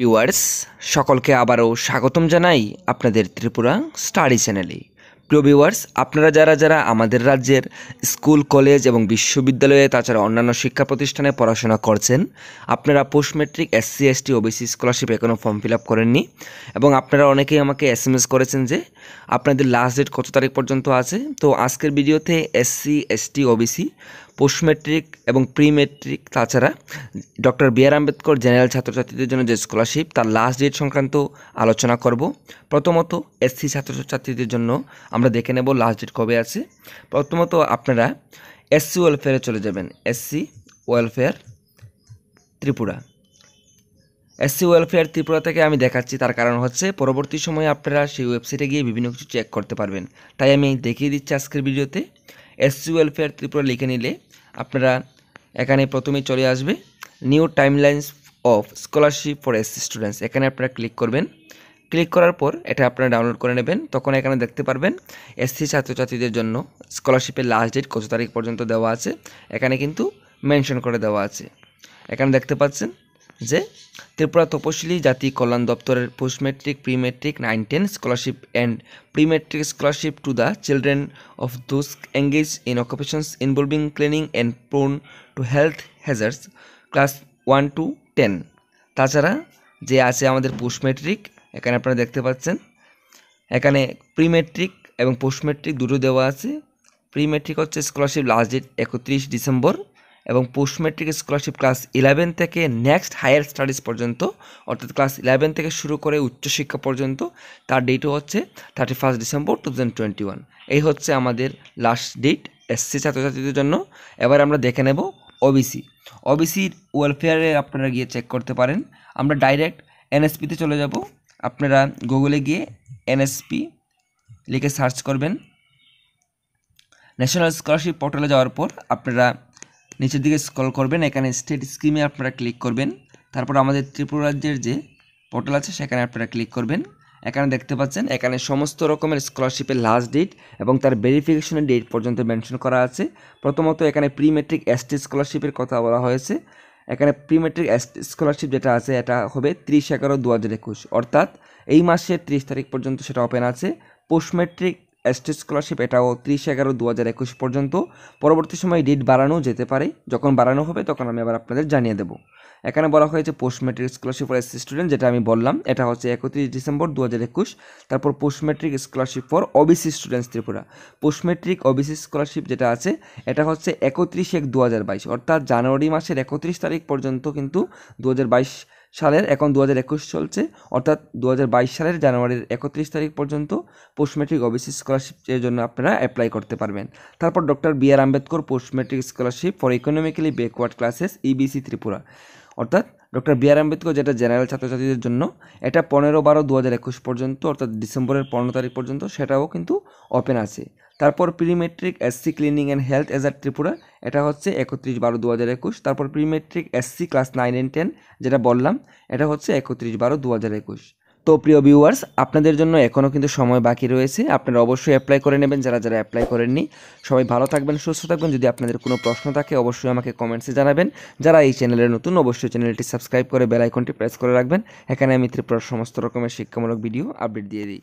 viewers সকলকে আবারও স্বাগতম জানাই আপনাদের ত্রিপুরা স্টাডি চ্যানেলে প্রিয় ভিউয়ার্স আপনারা যারা যারা আমাদের রাজ্যের স্কুল কলেজ এবং বিশ্ববিদ্যালয়ে তাছাড়া অন্যান্য শিক্ষা প্রতিষ্ঠানে পড়াশোনা করছেন আপনারা post matric SC ST OBC scholarship এখনও ফর্ম ফিল আপ করেননি এবং আপনারা অনেকেই আমাকে এস এম এস করেছেন যে আপনাদের লাস্ট ডেট কত তারিখ পর্যন্ত আছে তো আজকের ভিডিওতে SC ST OBC post matric এবং প্রি ম্যাট্রিক তাছাড়া doctor B R Ambedkar general ছাত্রছাত্রীদের জন্য যে স্কলারশিপ তার লাস্ট ডেট সংক্রান্ত আলোচনা করব প্রথমত এসসি ছাত্রছাত্রীদের জন্য আমরা দেখে নেব লাস্ট ডেট কবে আছে প্রথমত আপনারা এসসি ওয়েলফেয়ারে চলে যাবেন SC welfare Tripura SC welfare Tripura থেকে আমি দেখাচ্ছি তার কারণ হচ্ছে পরবর্তী সময়ে আপনারা সেই ওয়েবসাইটে গিয়ে বিভিন্ন কিছু চেক করতে পারবেন তাই আমি দেখিয়ে দিচ্ছি আজকের ভিডিওতে এসসি ওয়েলফেয়ার ত্রিপুরা লিখে নিলে আপনারা এখানে প্রথমে চলে আসবে new timelines of scholarship for SC students এখানে আপনারা ক্লিক করবেন ক্লিক করার পর এটা আপনারা ডাউনলোড করে নেবেন তখন এখানে দেখতে পারবেন এসসি ছাত্রছাত্রীদের জন্য স্কলারশিপের লাস্ট ডেট কত তারিখ পর্যন্ত দেওয়া আছে এখানে কিন্তু মেনশন করে দেওয়া আছে এখানে দেখতে পাচ্ছেন যে ত্রিপুরা তপশিলি জাতি কল্যাণ দপ্তরের post matric pre matric nine ten scholarship and pre matric scholarship to the children of those engage in occupations involving cleaning and prone to health hazards class one to ten তাছাড়া যে আছে আমাদের পোস্ট ম্যাট্রিক এখানে আপনারা দেখতে পাচ্ছেন এখানে pre matric এবং পোস্ট ম্যাট্রিক দুটো দেওয়া আছে প্রি ম্যাট্রিক হচ্ছে স্কলারশিপ লাস্ট ডেট একত্রিশ ডিসেম্বর এবং post matric scholarship class eleven থেকে নেক্সট হায়ার স্টাডিজ পর্যন্ত অর্থাৎ ক্লাস ইলেভেন থেকে শুরু করে উচ্চশিক্ষা পর্যন্ত তার ডেটও হচ্ছে thirty first December two thousand twenty one এই হচ্ছে আমাদের লাস্ট ডেট এসসি ছাত্রছাত্রীদের জন্য এবার আমরা দেখে নেব ওবিসি ওবিসির ওয়েলফেয়ারে আপনারা গিয়ে চেক করতে পারেন আমরা ডাইরেক্ট এনএসপিতে চলে যাব আপনারা গুগলে গিয়ে এনএসপি লিখে সার্চ করবেন ন্যাশনাল স্কলারশিপ পোর্টালে যাওয়ার পর আপনারা নিচের দিকে স্কল করবেন এখানে স্টেট স্কিমে আপনারা ক্লিক করবেন তারপর আমাদের ত্রিপুরা রাজ্যের যে পোর্টাল আছে সেখানে আপনারা ক্লিক করবেন এখানে দেখতে পাচ্ছেন এখানে সমস্ত রকমের স্কলারশিপের লাস্ট ডেট এবং তার ভেরিফিকেশনের ডেট পর্যন্ত মেনশন করা আছে প্রথমত এখানে প্রি ম্যাট্রিক এসটি স্কলারশিপের কথা বলা হয়েছে এখানে প্রি এসটি স্কলারশিপ যেটা আছে এটা হবে ত্রিশ এগারো দু হাজার একুশ অর্থাৎ এই মাসের ত্রিশ তারিখ পর্যন্ত সেটা ওপেন আছে পোস্ট মেট্রিক এসটি স্কলারশিপ এটাও ত্রিশ এগারো দু হাজার একুশ পর্যন্ত পরবর্তী সময় ডেট বাড়ানো যেতে পারে যখন বাড়ানো হবে তখন আমি আবার আপনাদের জানিয়ে দেবো এখানে বলা হয়েছে post matric scholarship for SC student যেটা আমি বললাম এটা হচ্ছে একত্রিশ ডিসেম্বর দু হাজার একুশ তারপর post matric scholarship for OBC students Tripura post matric OBC scholarship যেটা আছে এটা হচ্ছে একত্রিশ এক দু হাজার বাইশ অর্থাৎ জানুয়ারি মাসের একত্রিশ তারিখ পর্যন্ত কিন্তু দু হাজার বাইশ সালের এখন দু চলছে অর্থাৎ দু সালের জানুয়ারির একত্রিশ তারিখ পর্যন্ত পোস্ট ম্যাট্রিক ওবিসি স্কলারশিপের জন্য আপনারা অ্যাপ্লাই করতে পারবেন তারপর doctor B R Ambedkar post matric scholarship for economically backward classes EBC Tripura অর্থাৎ ডক্টর বি আর আম্বেদকর যেটা জেনারেল ছাত্রছাত্রীদের জন্য এটা পনেরো বারো দু পর্যন্ত অর্থাৎ ডিসেম্বরের পনেরো তারিখ পর্যন্ত সেটাও কিন্তু ওপেন আছে তারপর pre matric SC cleaning and health hazard Tripura এটা হচ্ছে একত্রিশ বারো দু হাজার একুশ তারপর pre matric SC class nine and ten যেটা বললাম এটা হচ্ছে একত্রিশ বারো দু হাজার একুশ তো প্রিয় ভিউয়ার্স আপনাদের জন্য এখনও কিন্তু সময় বাকি রয়েছে আপনারা অবশ্যই অ্যাপ্লাই করে নেবেন যারা যারা অ্যাপ্লাই করেননি সবাই ভালো থাকবেন সুস্থ থাকবেন যদি আপনাদের কোনো প্রশ্ন থাকে অবশ্যই আমাকে কমেন্টসে জানাবেন যারা এই চ্যানেলের নতুন অবশ্যই চ্যানেলটি সাবস্ক্রাইব করে বেলাইকনটি প্রেস করে রাখবেন এখানে আমি ত্রিপুরার সমস্ত রকমের শিক্ষামূলক ভিডিও আপডেট দিয়ে দিই